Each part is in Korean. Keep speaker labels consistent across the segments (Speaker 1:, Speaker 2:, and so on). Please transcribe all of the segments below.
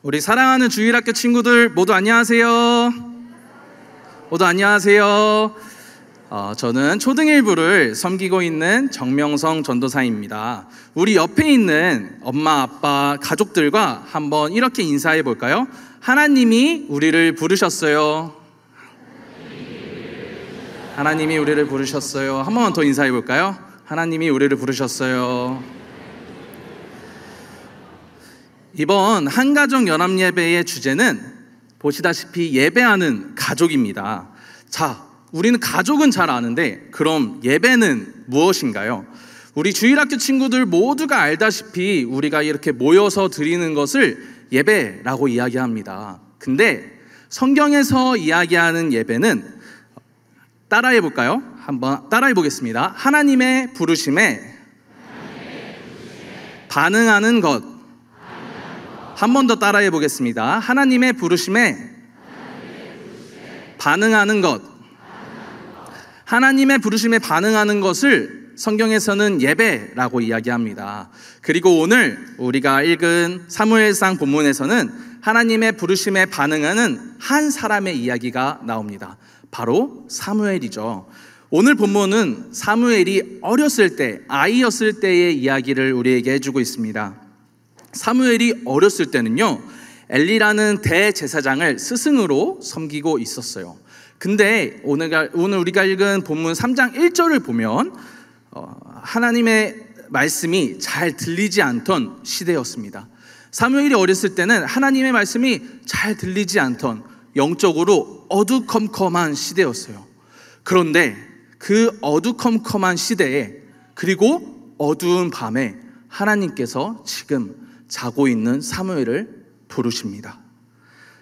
Speaker 1: 우리 사랑하는 주일학교 친구들 모두 안녕하세요. 모두 안녕하세요. 어, 저는 초등일부를 섬기고 있는 정명성 전도사입니다. 우리 옆에 있는 엄마, 아빠, 가족들과 한번 이렇게 인사해 볼까요? 하나님이 우리를 부르셨어요. 하나님이 우리를 부르셨어요. 한 번만 더 인사해 볼까요? 하나님이 우리를 부르셨어요. 이번 한가정 연합 예배의 주제는 보시다시피 예배하는 가족입니다. 자, 우리는 가족은 잘 아는데 그럼 예배는 무엇인가요? 우리 주일학교 친구들 모두가 알다시피 우리가 이렇게 모여서 드리는 것을 예배라고 이야기합니다. 근데 성경에서 이야기하는 예배는 따라해 볼까요? 한번 따라해 보겠습니다. 하나님의 부르심에 반응하는 것 한번더 따라해 보겠습니다. 하나님의 부르심에 반응하는 것. 하나님의 부르심에 반응하는 것을 성경에서는 예배라고 이야기합니다. 그리고 오늘 우리가 읽은 사무엘상 본문에서는 하나님의 부르심에 반응하는 한 사람의 이야기가 나옵니다. 바로 사무엘이죠. 오늘 본문은 사무엘이 어렸을 때, 아이였을 때의 이야기를 우리에게 해주고 있습니다. 사무엘이 어렸을 때는요, 엘리라는 대제사장을 스승으로 섬기고 있었어요. 근데 오늘, 오늘 우리가 읽은 본문 3장 1절을 보면 어, 하나님의 말씀이 잘 들리지 않던 시대였습니다. 사무엘이 어렸을 때는 하나님의 말씀이 잘 들리지 않던 영적으로 어두컴컴한 시대였어요. 그런데 그 어두컴컴한 시대에 그리고 어두운 밤에 하나님께서 지금 자고 있는 사무엘을 부르십니다.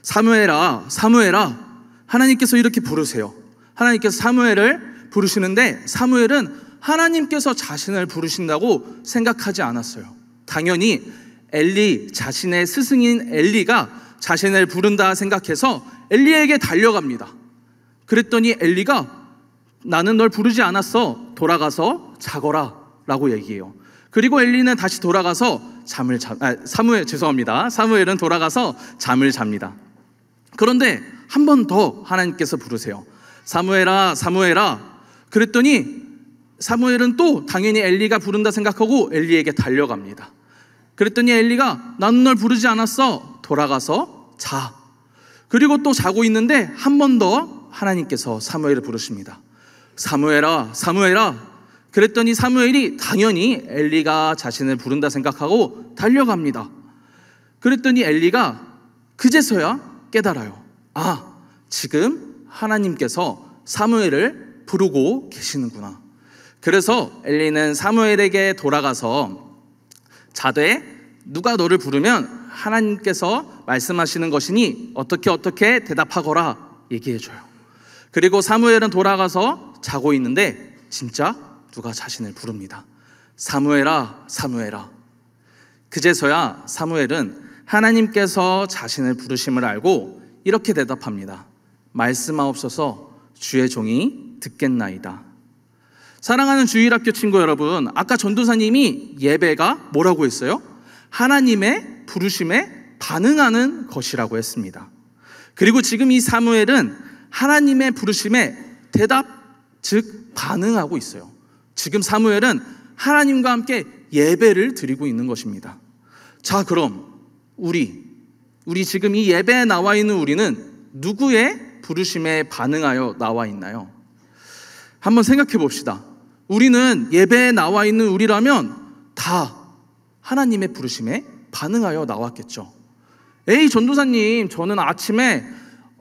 Speaker 1: 사무엘아, 사무엘아, 하나님께서 이렇게 부르세요. 하나님께서 사무엘을 부르시는데 사무엘은 하나님께서 자신을 부르신다고 생각하지 않았어요. 당연히 엘리 자신의 스승인 엘리가 자신을 부른다 생각해서 엘리에게 달려갑니다. 그랬더니 엘리가 나는 널 부르지 않았어. 돌아가서 자거라 라고 얘기해요. 그리고 엘리는 다시 돌아가서 잠을 자, 아, 사무엘 죄송합니다. 사무엘은 돌아가서 잠을 잡니다. 그런데 한 번 더 하나님께서 부르세요. 사무엘아, 사무엘아. 그랬더니 사무엘은 또 당연히 엘리가 부른다 생각하고 엘리에게 달려갑니다. 그랬더니 엘리가 난 널 부르지 않았어. 돌아가서 자. 그리고 또 자고 있는데 한 번 더 하나님께서 사무엘을 부르십니다. 사무엘아, 사무엘아. 그랬더니 사무엘이 당연히 엘리가 자신을 부른다 생각하고 달려갑니다. 그랬더니 엘리가 그제서야 깨달아요. 아, 지금 하나님께서 사무엘을 부르고 계시는구나. 그래서 엘리는 사무엘에게 돌아가서 자되 누가 너를 부르면 하나님께서 말씀하시는 것이니 어떻게 어떻게 대답하거라 얘기해줘요. 그리고 사무엘은 돌아가서 자고 있는데 진짜 누가 자신을 부릅니다. 사무엘아, 사무엘아. 그제서야 사무엘은 하나님께서 자신을 부르심을 알고 이렇게 대답합니다. 말씀하옵소서 주의 종이 듣겠나이다. 사랑하는 주일학교 친구 여러분, 아까 전도사님이 예배가 뭐라고 했어요? 하나님의 부르심에 반응하는 것이라고 했습니다. 그리고 지금 이 사무엘은 하나님의 부르심에 대답, 즉 반응하고 있어요. 지금 사무엘은 하나님과 함께 예배를 드리고 있는 것입니다. 자, 그럼 우리, 우리 지금 이 예배에 나와 있는 우리는 누구의 부르심에 반응하여 나와 있나요? 한번 생각해 봅시다. 우리는 예배에 나와 있는 우리라면 다 하나님의 부르심에 반응하여 나왔겠죠. 에이, 전도사님, 저는 아침에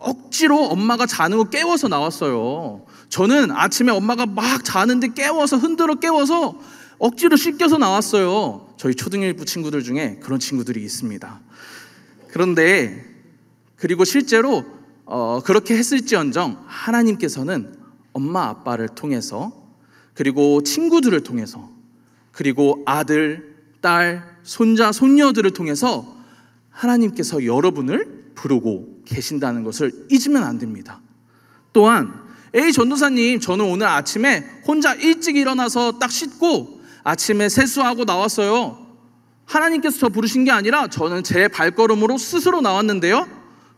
Speaker 1: 억지로 엄마가 자는 거 깨워서 나왔어요. 저는 아침에 엄마가 막 자는데 깨워서 흔들어 깨워서 억지로 씻겨서 나왔어요. 저희 초등일부 친구들 중에 그런 친구들이 있습니다. 그런데 그리고 실제로 어, 그렇게 했을지언정 하나님께서는 엄마 아빠를 통해서 그리고 친구들을 통해서 그리고 아들, 딸, 손자, 손녀들을 통해서 하나님께서 여러분을 부르고 계신다는 것을 잊으면 안 됩니다. 또한 A 전도사님, 저는 오늘 아침에 혼자 일찍 일어나서 딱 씻고 아침에 세수하고 나왔어요. 하나님께서 저 부르신 게 아니라 저는 제 발걸음으로 스스로 나왔는데요.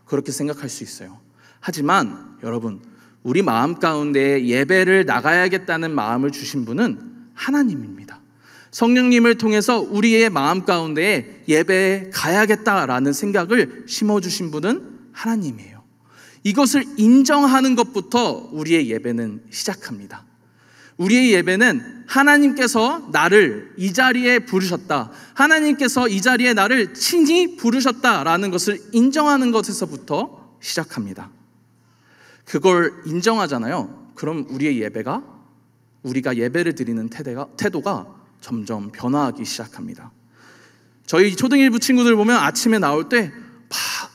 Speaker 1: 그렇게 생각할 수 있어요. 하지만 여러분, 우리 마음 가운데 예배를 나가야겠다는 마음을 주신 분은 하나님입니다. 성령님을 통해서 우리의 마음 가운데 예배에 가야겠다라는 생각을 심어주신 분은 하나님이에요. 이것을 인정하는 것부터 우리의 예배는 시작합니다. 우리의 예배는 하나님께서 나를 이 자리에 부르셨다. 하나님께서 이 자리에 나를 친히 부르셨다라는 것을 인정하는 것에서부터 시작합니다. 그걸 인정하잖아요. 그럼 우리의 예배가 우리가 예배를 드리는 태대가, 태도가 점점 변화하기 시작합니다. 저희 초등일부 친구들 보면 아침에 나올 때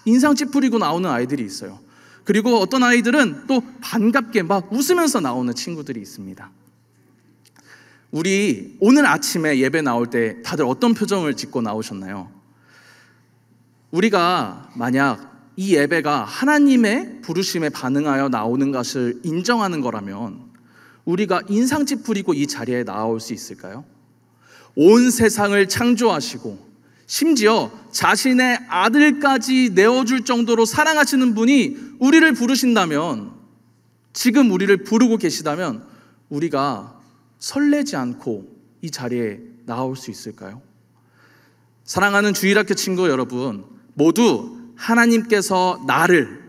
Speaker 1: 인상 찌푸리고 나오는 아이들이 있어요. 그리고 어떤 아이들은 또 반갑게 막 웃으면서 나오는 친구들이 있습니다. 우리 오늘 아침에 예배 나올 때 다들 어떤 표정을 짓고 나오셨나요? 우리가 만약 이 예배가 하나님의 부르심에 반응하여 나오는 것을 인정하는 거라면 우리가 인상 찌푸리고 이 자리에 나올 수 있을까요? 온 세상을 창조하시고 심지어 자신의 아들까지 내어줄 정도로 사랑하시는 분이 우리를 부르신다면, 지금 우리를 부르고 계시다면, 우리가 설레지 않고 이 자리에 나올 수 있을까요? 사랑하는 주일학교 친구 여러분, 모두 하나님께서 나를,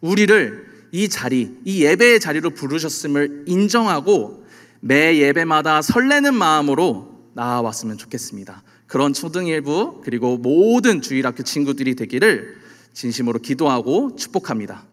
Speaker 1: 우리를 이 자리, 이 예배의 자리로 부르셨음을 인정하고 매 예배마다 설레는 마음으로 나아왔으면 좋겠습니다. 그런 초등일부 그리고 모든 주일학교 친구들이 되기를 진심으로 기도하고 축복합니다.